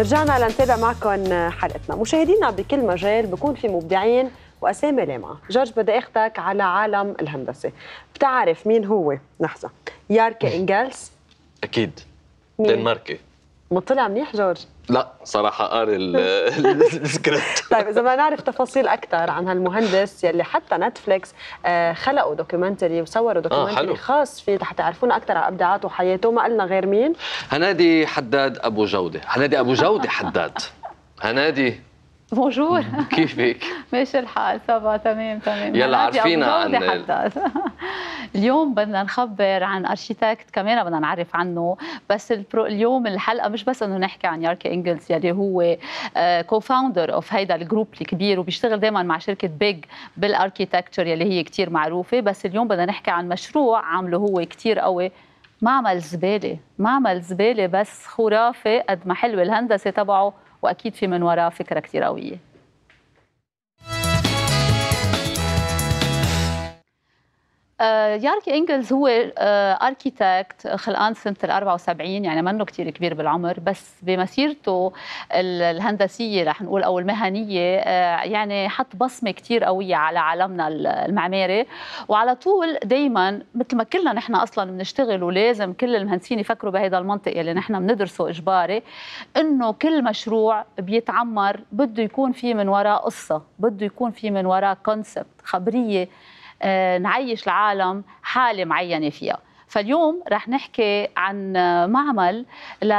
رجعنا لنتابع معكم حلقتنا مشاهدينا بكل مجال بكون في مبدعين واسامي لامعه جورج بدي اخذك على عالم الهندسه بتعرف مين هو لحظه ياركي انجلس اكيد دنماركي مطلع منيح جورج؟ لا صراحه قاري السكريبت طيب اذا بدنا نعرف تفاصيل اكثر عن هالمهندس يلي حتى نتفليكس آه، خلقوا دوكيومنتري وصوروا آه، دوكيومنتري آه خاص فيه حتى تعرفونا اكثر عن ابداعاته وحياته ما قلنا غير مين هنادي حداد ابو جوده هنادي ابو جوده حداد هنادي بونجور كيفك؟ ماشي الحال سبا تمام تمام يلا عارفينا عن اليوم بدنا نخبر عن ارشيتكت كمان بدنا نعرف عنه بس البرو اليوم الحلقه مش بس انه نحكي عن ياركي انجلز يلي هو كوفاوندر آه، اوف هيدا الجروب الكبير وبيشتغل دائما مع شركه بيج بالاركيتكتشر يلي هي كثير معروفه بس اليوم بدنا نحكي عن مشروع عامله هو كثير قوي معمل زباله معمل زباله بس خرافي قد ما حلوه الهندسه تبعه واكيد في من وراء فكره كثير قويه آه، ياركي انجلز هو اركيتكت آه، آه، خلقان سنه ال 74 يعني منه كثير كبير بالعمر بس بمسيرته الهندسيه رح نقول او المهنيه يعني حط بصمه كثير قويه على عالمنا المعماري وعلى طول دائما مثل ما كلنا نحن اصلا بنشتغل ولازم كل المهندسين يفكروا بهذا المنطق اللي نحن بندرسه اجباري انه كل مشروع بيتعمر بده يكون في من وراه قصه بده يكون في من وراه كونسبت خبريه آه، نعيش العالم حاله معينه فيها فاليوم رح نحكي عن معمل ل...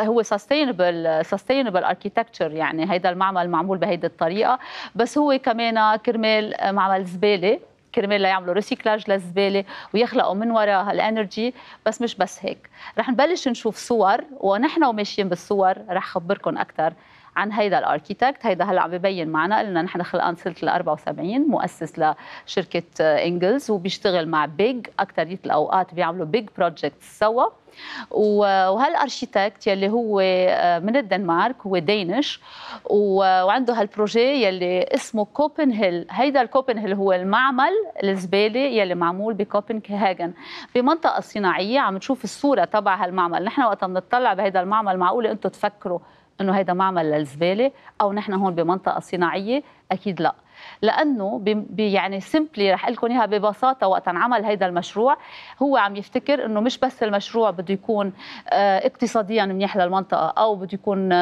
هو سستينبل سستينبل اركيتكتشر يعني هيدا المعمل معمول بهيدي الطريقه بس هو كمان كرمال معمل زباله كرمال ليعملوا ريسيكلاج للزباله ويخلقوا من وراء الانرجي بس مش بس هيك رح نبلش نشوف صور ونحن وماشيين بالصور رح خبركم اكثر عن هيدا الاركيتكت هيدا هلا عم ببين معنا قلنا نحن خلقان سنه ال 74 مؤسس لشركه انجلز وبيشتغل مع بيج اكثريه الاوقات بيعملوا بيج بروجكتس سوا وهالارشيتكت يلي هو آه، من الدنمارك هو دينش وعنده هالبروجي يلي اسمه كوبنهيل هيدا الكوبنهيل هو المعمل الزباله يلي معمول بكوبنهاجن بمنطقه صناعيه عم نشوف الصوره تبع هالمعمل نحن وقت بنطلع بهيدا المعمل معقوله انتم تفكروا انه هيدا معمل للزباله او نحن هون بمنطقه صناعيه اكيد لا لانه يعني سمبلي رح اقول لكم اياها ببساطه وقت انعمل هذا المشروع هو عم يفتكر انه مش بس المشروع بده يكون آه، اقتصاديا منيح للمنطقه او بده يكون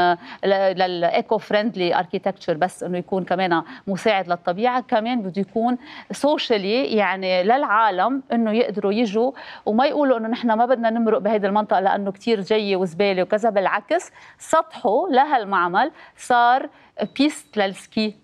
للايكو فريندلي اركيتكتشر بس انه يكون كمان مساعد للطبيعه كمان بده يكون سوشيالي يعني للعالم انه يقدروا يجوا وما يقولوا انه نحن ما بدنا نمرق بهيدي المنطقه لانه كثير جايه وزباله وكذا بالعكس سطحه لهالمعمل صار بيست للسكي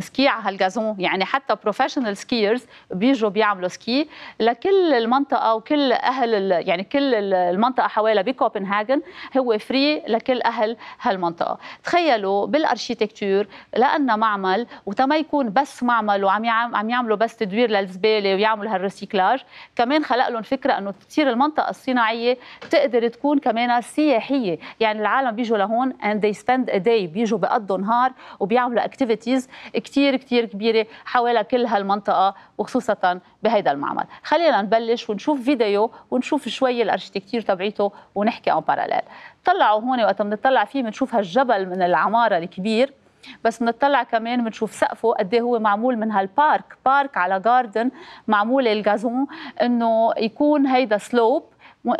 سكي على هالجازون يعني حتى بروفيشنال سكيرز بيجوا بيعملوا سكي لكل المنطقه وكل اهل يعني كل المنطقه حوالي بكوبنهاجن هو فري لكل اهل هالمنطقه تخيلوا بالارشيتكتور لانه معمل وتما يكون بس معمل وعم عم يعملوا بس تدوير للزباله ويعملوا هالريسيكلاج كمان خلق لهم فكره انه تصير المنطقه الصناعيه تقدر تكون كمان سياحيه يعني العالم بيجوا لهون اند دي سبيند ا داي بيجوا بقضوا نهار وبيعملوا اكتيفيتيز كتير كتير كبيرة حوالي كل هالمنطقة وخصوصا بهيدا المعمل خلينا نبلش ونشوف فيديو ونشوف شوي الارشيتكتير تبعيته ونحكي عن باراليل طلعوا هون وقت بنطلع فيه بنشوف هالجبل من العمارة الكبير بس بنطلع كمان بنشوف سقفه قد إيه هو معمول من هالبارك بارك على جاردن معمول الجازون انه يكون هيدا سلوب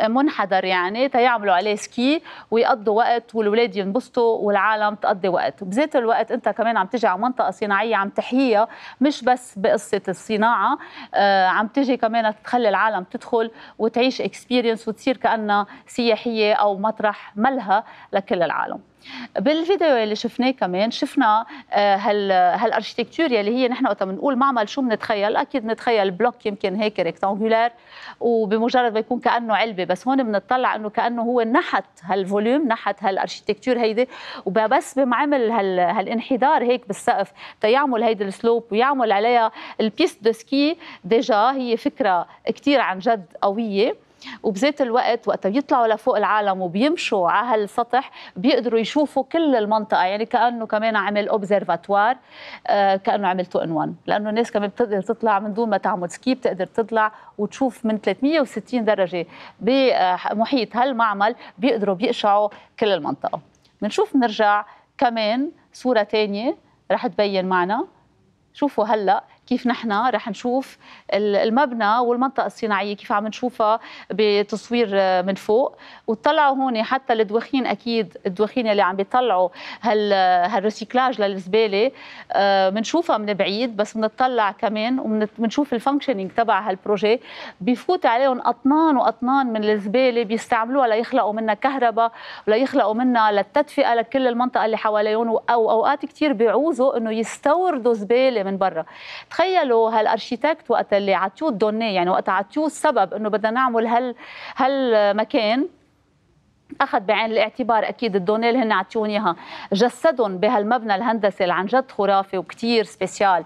منحدر يعني تيعملوا عليه سكي ويقضوا وقت والولاد ينبسطوا والعالم تقضي وقت بذات الوقت انت كمان عم تجي على منطقه صناعيه عم تحييها مش بس بقصه الصناعه آه، عم تجي كمان تخلي العالم تدخل وتعيش اكسبيرينس وتصير كانها سياحيه او مطرح ملهى لكل العالم بالفيديو اللي شفناه كمان شفنا آه، هال هالارشيتكتور يلي هي نحن وقت بنقول معمل شو بنتخيل اكيد بنتخيل بلوك يمكن هيك ريكتانغولار وبمجرد ما يكون كانه علبه سلبي بس هون بنطلع انه كانه هو نحت هالفوليوم نحت هالاركيتكتشر هيدي وبس بمعمل هال هالانحدار هيك بالسقف تيعمل هيدي السلوب ويعمل عليها البيس دو سكي ديجا هي فكره كثير عن جد قويه وبذات الوقت وقت بيطلعوا لفوق العالم وبيمشوا على هالسطح بيقدروا يشوفوا كل المنطقه يعني كانه كمان عمل اوبزرفاتوار آه، كانه عمل تو ان وان لانه الناس كمان بتقدر تطلع من دون ما تعمل سكي بتقدر تطلع وتشوف من 360 درجه بمحيط هالمعمل بيقدروا بيقشعوا كل المنطقه بنشوف بنرجع كمان صوره ثانيه رح تبين معنا شوفوا هلا كيف نحن رح نشوف المبنى والمنطقه الصناعيه كيف عم نشوفها بتصوير من فوق وطلعوا هون حتى الدواخين اكيد الدواخين اللي عم بيطلعوا هال هالريسيكلاج للزباله بنشوفها آه، من بعيد بس بنطلع كمان وبنشوف الفانكشنينج تبع هالبروجي بيفوت عليهم اطنان واطنان من الزباله بيستعملوها ليخلقوا منها كهرباء وليخلقوا منها للتدفئه لكل المنطقه اللي حواليهم او اوقات كثير بيعوزوا انه يستوردوا زباله من برا تخيلوا هالارشيتكت وقت اللي عطيوه الدوني يعني وقت عطيوه السبب انه بدنا نعمل هال هالمكان اخذ بعين الاعتبار اكيد الدونيل هن عطيوني اياها جسدهم بهالمبنى الهندسي اللي عن جد خرافي وكثير سبيسيال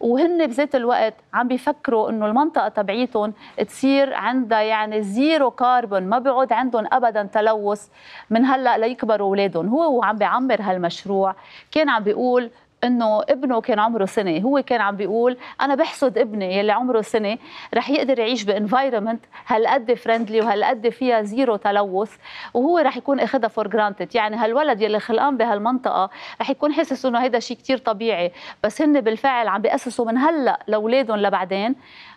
وهن بذات الوقت عم بيفكروا انه المنطقه تبعيتهم تصير عندها يعني زيرو كاربون ما بيعود عندهم ابدا تلوث من هلا ليكبروا اولادهم هو وعم بيعمر هالمشروع كان عم بيقول انه ابنه كان عمره سنه هو كان عم بيقول انا بحسد ابني يلي عمره سنه رح يقدر يعيش بانفايرمنت هالقد فريندلي وهالقد فيها زيرو تلوث وهو رح يكون اخذها فور جرانتد يعني هالولد يلي خلقان بهالمنطقه رح يكون حاسس انه هيدا شيء كثير طبيعي بس هن بالفعل عم بياسسوا من هلا لاولادهم لبعدين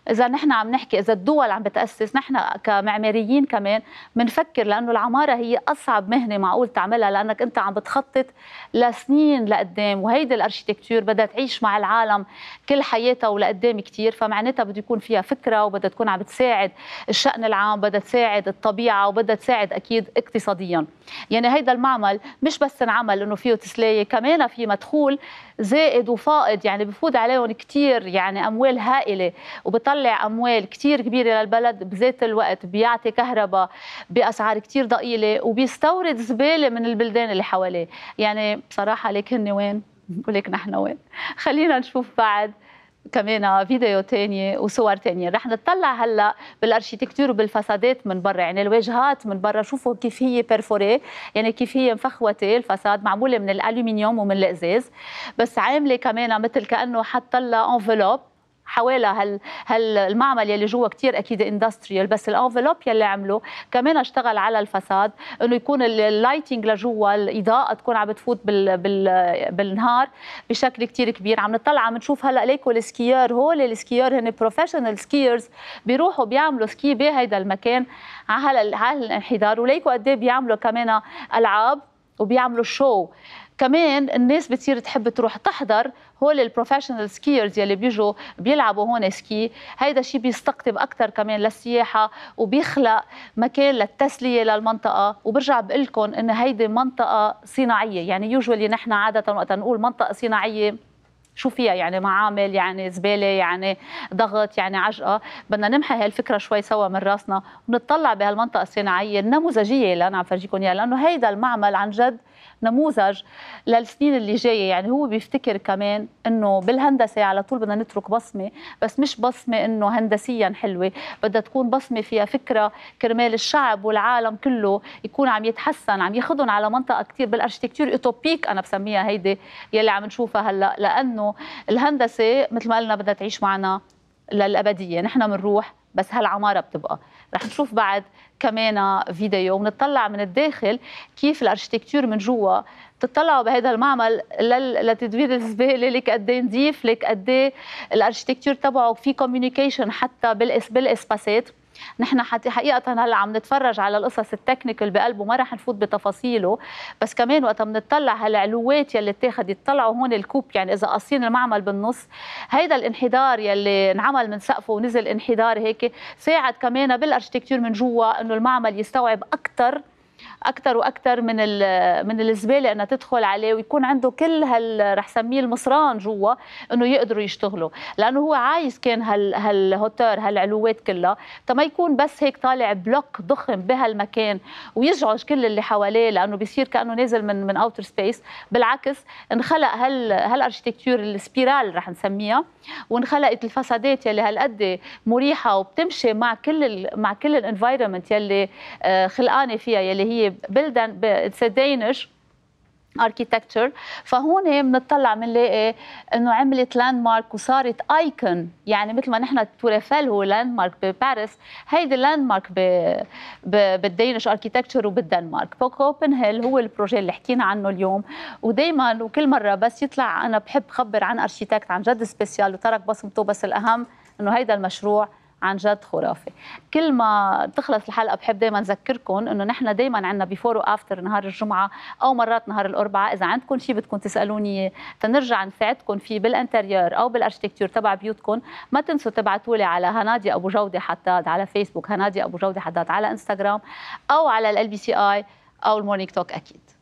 اذا نحن عم نحكي اذا الدول عم بتاسس نحن كمعماريين كمان بنفكر لانه العماره هي اصعب مهنه معقول تعملها لانك انت عم بتخطط لسنين لقدام وهيدي الاركيتكتور بدها تعيش مع العالم كل حياتها ولقدام كثير فمعناتها بده يكون فيها فكره وبدها تكون عم بتساعد الشان العام بدها تساعد الطبيعه وبدها تساعد اكيد اقتصاديا يعني هيدا المعمل مش بس انعمل انه فيه تسلايه كمان في مدخول زائد وفائض يعني بفوت عليهم كثير يعني اموال هائله وبطلع اموال كثير كبيره للبلد بذات الوقت بيعطي كهرباء باسعار كثير ضئيله وبيستورد زباله من البلدان اللي حواليه يعني بصراحه ليك هن وين وليك نحن وين خلينا نشوف بعد كمان فيديو تانية وصور تانية رح نطلع هلا بالارشيتكتور وبالفسادات من برا يعني الواجهات من برا شوفوا كيف هي بيرفوري يعني كيف هي مفخوته الفساد معموله من الالومنيوم ومن الازاز بس عامله كمان مثل كانه حط لها انفلوب حوالي هال هالمعمل يلي جوا كثير اكيد اندستريال بس الانفلوب يلي عمله كمان اشتغل على الفساد انه يكون اللايتنج لجوا الاضاءه تكون عم بتفوت بال بال بالنهار بشكل كثير كبير عم نطلع عم نشوف هلا ليكو السكيار هول السكيار هن بروفيشنال سكيرز بيروحوا بيعملوا سكي بهيدا المكان على هالانحدار وليكو قد إيه بيعملوا كمان العاب وبيعملوا شو كمان الناس بتصير تحب تروح تحضر هول البروفيشنال سكيرز يلي بيجوا بيلعبوا هون سكي هيدا الشيء بيستقطب اكثر كمان للسياحه وبيخلق مكان للتسليه للمنطقه وبرجع بقول لكم ان هيدي منطقه صناعيه يعني يوجوالي نحن عاده وقت نقول منطقه صناعيه شو فيها يعني معامل يعني زباله يعني ضغط يعني عجقه بدنا نمحي هالفكره شوي سوا من راسنا ونطلع بهالمنطقه الصناعيه النموذجيه اللي انا عم فرجيكم اياها لانه هيدا المعمل عن جد نموذج للسنين اللي جايه يعني هو بيفتكر كمان انه بالهندسه على طول بدنا نترك بصمه بس مش بصمه انه هندسيا حلوه بدها تكون بصمه فيها فكره كرمال الشعب والعالم كله يكون عم يتحسن عم ياخذهم على منطقه كثير بالارشتكتور اوتوبيك انا بسميها هيدي يلي عم نشوفها هلا لانه الهندسه مثل ما قلنا بدها تعيش معنا للابديه نحن بنروح بس هالعماره بتبقى رح نشوف بعد كمان فيديو ونتطلع من الداخل كيف الاركتكتور من جوا تطلعوا بهذا المعمل لتدوير الزباله لك قد ايه نظيف لك قد ايه الاركتكتور تبعه في كوميونيكيشن حتى بالاسباسات نحن حقيقه هلا عم نتفرج على القصص التكنيكال بقلبه ما رح نفوت بتفاصيله بس كمان وقت بنطلع هالعلوات يلي اتاخدت طلعوا هون الكوب يعني اذا قاصين المعمل بالنص هيدا الانحدار يلي انعمل من سقفه ونزل انحدار هيك ساعد كمان بالاركتكتير من جوا انه المعمل يستوعب اكثر اكثر واكثر من من الزباله انها تدخل عليه ويكون عنده كل هال رح سميه المصران جوا انه يقدروا يشتغلوا لانه هو عايز كان هال هالهوتر هالعلوات كلها ما يكون بس هيك طالع بلوك ضخم بهالمكان ويزعج كل اللي حواليه لانه بيصير كانه نازل من من اوتر سبيس بالعكس انخلق هال هالارشيتكتور السبيرال رح نسميها وانخلقت الفسادات يلي هالقد مريحه وبتمشي مع كل مع كل الانفايرمنت يلي آه، خلقانه فيها يلي هي هي بلدن اتس دينش اركيتكتشر فهون بنطلع بنلاقي انه عملت لاند مارك وصارت ايكون يعني مثل ما نحن توريفيل هو لاند مارك بباريس هيدي لاند مارك بالدينش اركيتكتشر وبالدنمارك فكوبنهيل هو البروجي اللي حكينا عنه اليوم ودائما وكل مره بس يطلع انا بحب خبر عن اركيتكت عن جد سبيسيال وترك بصمته بس الاهم انه هيدا المشروع عن جد خرافه كل ما تخلص الحلقه بحب دائما اذكركم انه نحن دائما عندنا بيفور وافتر نهار الجمعه او مرات نهار الاربعاء اذا عندكم شيء بدكم تسالوني اياه تنرجع نساعدكم فيه بالانتريور او بالاركتكتور تبع بيوتكم ما تنسوا تبعتوا لي على هنادي ابو جوده حداد على فيسبوك هنادي ابو جوده حداد على انستغرام او على ال بي سي اي او المورنينج توك اكيد